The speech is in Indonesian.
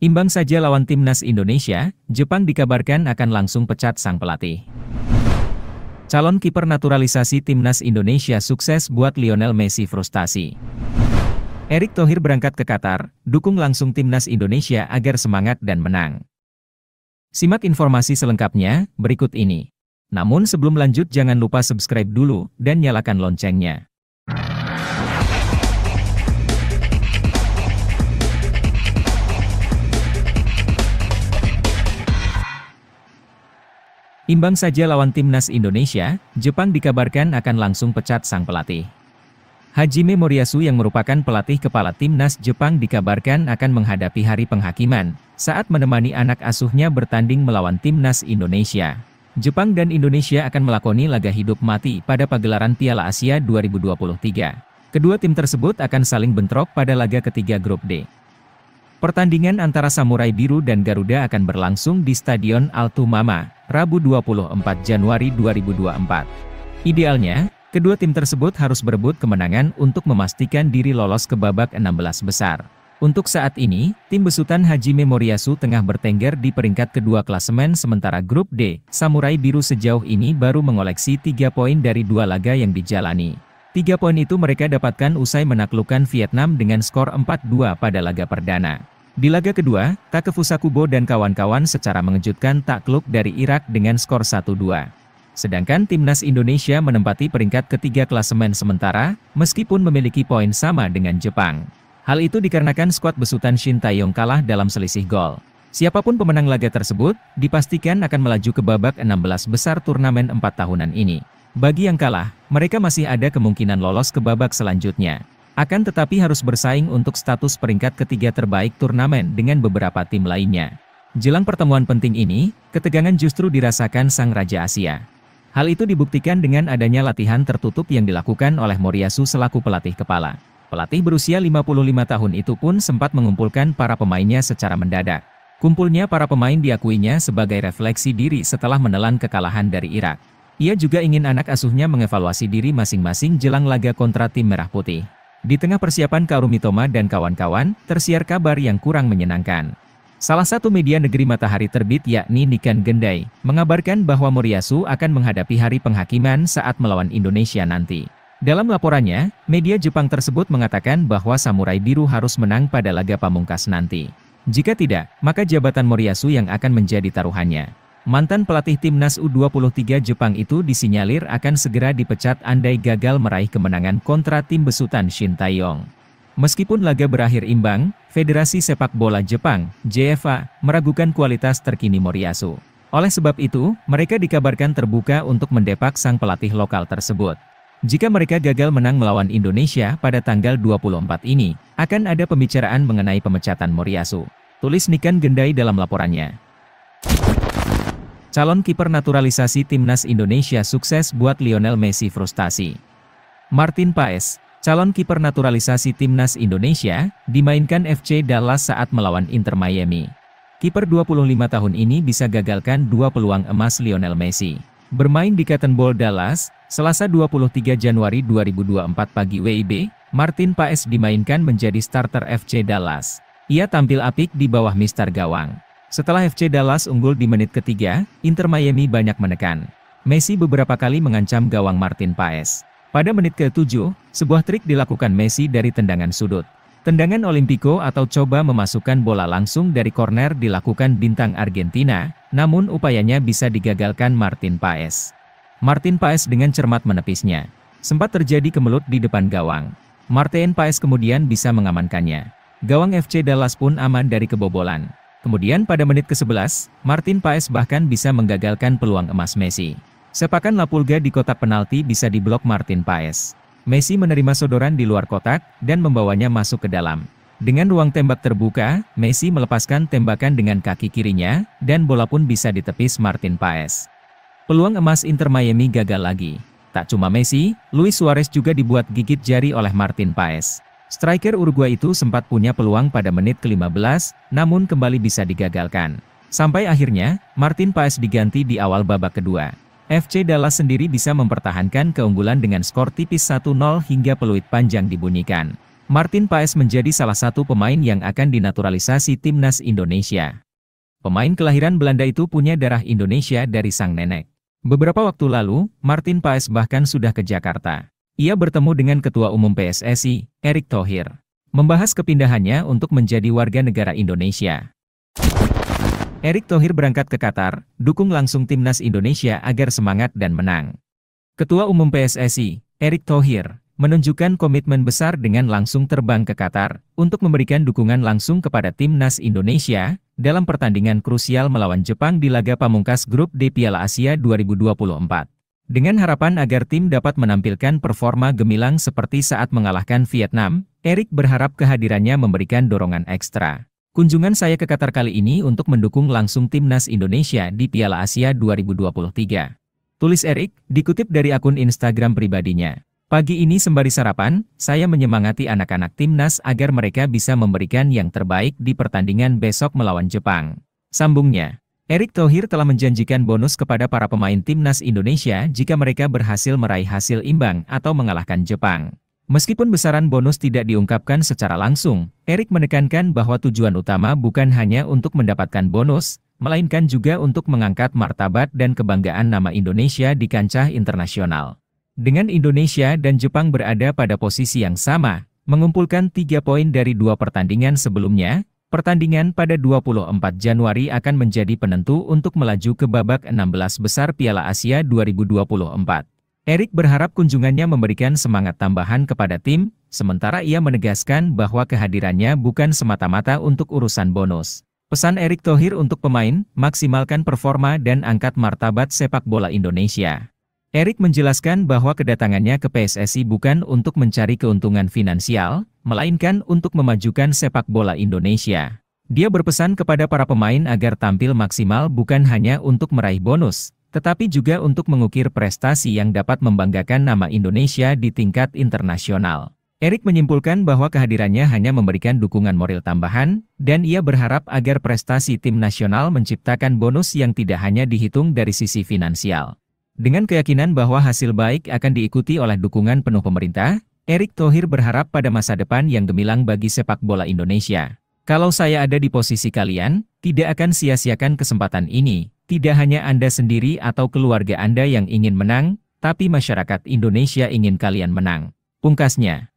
Imbang saja lawan timnas Indonesia, Jepang dikabarkan akan langsung pecat sang pelatih. Calon kiper naturalisasi timnas Indonesia sukses buat Lionel Messi frustasi. Erik Thohir berangkat ke Qatar, dukung langsung timnas Indonesia agar semangat dan menang. Simak informasi selengkapnya berikut ini. Namun sebelum lanjut jangan lupa subscribe dulu dan nyalakan loncengnya. Imbang saja lawan timnas Indonesia, Jepang dikabarkan akan langsung pecat sang pelatih. Hajime Moriyasu yang merupakan pelatih kepala timnas Jepang dikabarkan akan menghadapi hari penghakiman, saat menemani anak asuhnya bertanding melawan timnas Indonesia. Jepang dan Indonesia akan melakoni laga hidup mati pada pagelaran Piala Asia 2023. Kedua tim tersebut akan saling bentrok pada laga ketiga grup D. Pertandingan antara Samurai Biru dan Garuda akan berlangsung di Stadion Altumama, Rabu 24 Januari 2024. Idealnya, kedua tim tersebut harus berebut kemenangan untuk memastikan diri lolos ke babak 16 besar. Untuk saat ini, tim besutan Hajime Moriyasu tengah bertengger di peringkat kedua klasemen sementara grup D, Samurai Biru sejauh ini baru mengoleksi 3 poin dari dua laga yang dijalani. Tiga poin itu mereka dapatkan usai menaklukkan Vietnam dengan skor 4-2 pada laga perdana. Di laga kedua, Takefusa Kubo dan kawan-kawan secara mengejutkan takluk dari Irak dengan skor 1-2. Sedangkan timnas Indonesia menempati peringkat ketiga klasemen sementara, meskipun memiliki poin sama dengan Jepang. Hal itu dikarenakan skuad besutan Shin Taeyong kalah dalam selisih gol. Siapapun pemenang laga tersebut, dipastikan akan melaju ke babak 16 besar turnamen 4 tahunan ini. Bagi yang kalah, mereka masih ada kemungkinan lolos ke babak selanjutnya. Akan tetapi harus bersaing untuk status peringkat ketiga terbaik turnamen dengan beberapa tim lainnya. Jelang pertemuan penting ini, ketegangan justru dirasakan sang Raja Asia. Hal itu dibuktikan dengan adanya latihan tertutup yang dilakukan oleh Moriyasu selaku pelatih kepala. Pelatih berusia 55 tahun itu pun sempat mengumpulkan para pemainnya secara mendadak. Kumpulnya para pemain diakuinya sebagai refleksi diri setelah menelan kekalahan dari Irak. Ia juga ingin anak asuhnya mengevaluasi diri masing-masing jelang laga kontra tim Merah Putih. Di tengah persiapan Karumitoma dan kawan-kawan, tersiar kabar yang kurang menyenangkan. Salah satu media negeri matahari terbit yakni Nikan Gendai, mengabarkan bahwa Moriyasu akan menghadapi hari penghakiman saat melawan Indonesia nanti. Dalam laporannya, media Jepang tersebut mengatakan bahwa Samurai Biru harus menang pada laga pamungkas nanti. Jika tidak, maka jabatan Moriyasu yang akan menjadi taruhannya. Mantan pelatih timnas U23 Jepang itu disinyalir akan segera dipecat andai gagal meraih kemenangan kontra tim besutan Shin Taeyong. Meskipun laga berakhir imbang, Federasi Sepak Bola Jepang, JFA, meragukan kualitas terkini Moriyasu. Oleh sebab itu, mereka dikabarkan terbuka untuk mendepak sang pelatih lokal tersebut. Jika mereka gagal menang melawan Indonesia pada tanggal 24 ini, akan ada pembicaraan mengenai pemecatan Moriyasu. Tulis Nikan Gendai dalam laporannya. Calon kiper naturalisasi timnas Indonesia sukses buat Lionel Messi frustasi. Martin Paes, calon kiper naturalisasi timnas Indonesia, dimainkan FC Dallas saat melawan Inter Miami. Kiper 25 tahun ini bisa gagalkan dua peluang emas Lionel Messi. Bermain di Cotton Bowl Dallas, Selasa 23 Januari 2024 pagi WIB, Martin Paes dimainkan menjadi starter FC Dallas. Ia tampil apik di bawah Mister gawang. Setelah FC Dallas unggul di menit ketiga, Inter Miami banyak menekan. Messi beberapa kali mengancam gawang Martin Paes. Pada menit ke-7, sebuah trik dilakukan Messi dari tendangan sudut. Tendangan Olimpico atau coba memasukkan bola langsung dari corner dilakukan bintang Argentina, namun upayanya bisa digagalkan Martin Paes. Martin Paes dengan cermat menepisnya. Sempat terjadi kemelut di depan gawang. Martin Paes kemudian bisa mengamankannya. Gawang FC Dallas pun aman dari kebobolan. Kemudian pada menit ke-11, Martin Paes bahkan bisa menggagalkan peluang emas Messi. Sepakan Lapulga di kotak penalti bisa diblok Martin Paes. Messi menerima sodoran di luar kotak dan membawanya masuk ke dalam. Dengan ruang tembak terbuka, Messi melepaskan tembakan dengan kaki kirinya dan bola pun bisa ditepis Martin Paes. Peluang emas Inter Miami gagal lagi. Tak cuma Messi, Luis Suarez juga dibuat gigit jari oleh Martin Paes. Striker Uruguay itu sempat punya peluang pada menit ke-15, namun kembali bisa digagalkan. Sampai akhirnya, Martin Paes diganti di awal babak kedua. FC Dallas sendiri bisa mempertahankan keunggulan dengan skor tipis 1-0 hingga peluit panjang dibunyikan. Martin Paes menjadi salah satu pemain yang akan dinaturalisasi timnas Indonesia. Pemain kelahiran Belanda itu punya darah Indonesia dari sang nenek. Beberapa waktu lalu, Martin Paes bahkan sudah ke Jakarta. Ia bertemu dengan Ketua Umum PSSI, Erick Thohir, membahas kepindahannya untuk menjadi warga negara Indonesia. Erick Thohir berangkat ke Qatar, dukung langsung timnas Indonesia agar semangat dan menang. Ketua Umum PSSI, Erick Thohir, menunjukkan komitmen besar dengan langsung terbang ke Qatar untuk memberikan dukungan langsung kepada timnas Indonesia dalam pertandingan krusial melawan Jepang di laga pamungkas grup D Piala Asia 2024. Dengan harapan agar tim dapat menampilkan performa gemilang seperti saat mengalahkan Vietnam, Erik berharap kehadirannya memberikan dorongan ekstra. Kunjungan saya ke Qatar kali ini untuk mendukung langsung timnas Indonesia di Piala Asia 2023. Tulis Erik, dikutip dari akun Instagram pribadinya. Pagi ini sembari sarapan, saya menyemangati anak-anak timnas agar mereka bisa memberikan yang terbaik di pertandingan besok melawan Jepang. Sambungnya. Erick Thohir telah menjanjikan bonus kepada para pemain timnas Indonesia jika mereka berhasil meraih hasil imbang atau mengalahkan Jepang. Meskipun besaran bonus tidak diungkapkan secara langsung, Erick menekankan bahwa tujuan utama bukan hanya untuk mendapatkan bonus, melainkan juga untuk mengangkat martabat dan kebanggaan nama Indonesia di kancah internasional. Dengan Indonesia dan Jepang berada pada posisi yang sama, mengumpulkan tiga poin dari dua pertandingan sebelumnya, Pertandingan pada 24 Januari akan menjadi penentu untuk melaju ke babak 16 besar Piala Asia 2024. Erik berharap kunjungannya memberikan semangat tambahan kepada tim, sementara ia menegaskan bahwa kehadirannya bukan semata-mata untuk urusan bonus. Pesan Erik Thohir untuk pemain, maksimalkan performa dan angkat martabat sepak bola Indonesia. Erik menjelaskan bahwa kedatangannya ke PSSI bukan untuk mencari keuntungan finansial, melainkan untuk memajukan sepak bola Indonesia. Dia berpesan kepada para pemain agar tampil maksimal bukan hanya untuk meraih bonus, tetapi juga untuk mengukir prestasi yang dapat membanggakan nama Indonesia di tingkat internasional. Erik menyimpulkan bahwa kehadirannya hanya memberikan dukungan moral tambahan, dan ia berharap agar prestasi tim nasional menciptakan bonus yang tidak hanya dihitung dari sisi finansial. Dengan keyakinan bahwa hasil baik akan diikuti oleh dukungan penuh pemerintah, Erick Thohir berharap pada masa depan yang gemilang bagi sepak bola Indonesia. Kalau saya ada di posisi kalian, tidak akan sia-siakan kesempatan ini. Tidak hanya Anda sendiri atau keluarga Anda yang ingin menang, tapi masyarakat Indonesia ingin kalian menang. Pungkasnya.